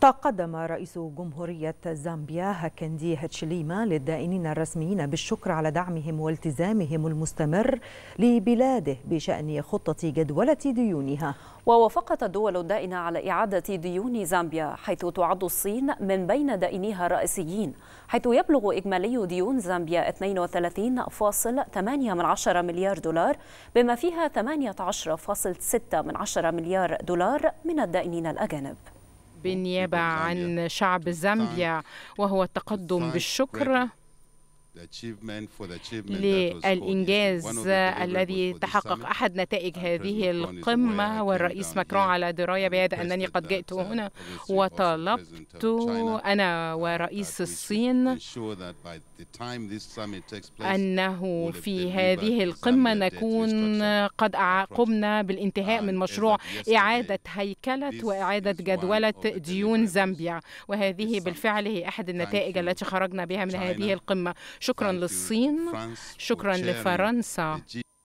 تقدم رئيس جمهورية زامبيا هاكندي هاتشليما للدائنين الرسميين بالشكر على دعمهم والتزامهم المستمر لبلاده بشأن خطة جدولة ديونها ووافقت الدول الدائنة على إعادة ديون زامبيا حيث تعد الصين من بين دائنيها الرئيسيين حيث يبلغ إجمالي ديون زامبيا 32.8 مليار دولار بما فيها 18.6 مليار دولار من الدائنين الأجانب بالنيابة عن شعب زامبيا وهو التقدم بالشكر للإنجاز الذي تحقق أحد نتائج هذه القمة والرئيس ماكرون على دراية بهذا أنني قد جئت uh, هنا وطلبت أنا ورئيس الصين أنه في هذه القمة نكون قد قمنا بالانتهاء من مشروع إعادة هيكلة وإعادة جدولة ديون زامبيا وهذه بالفعل هي أحد النتائج التي خرجنا بها من هذه القمة شكرا للصين شكرا لفرنسا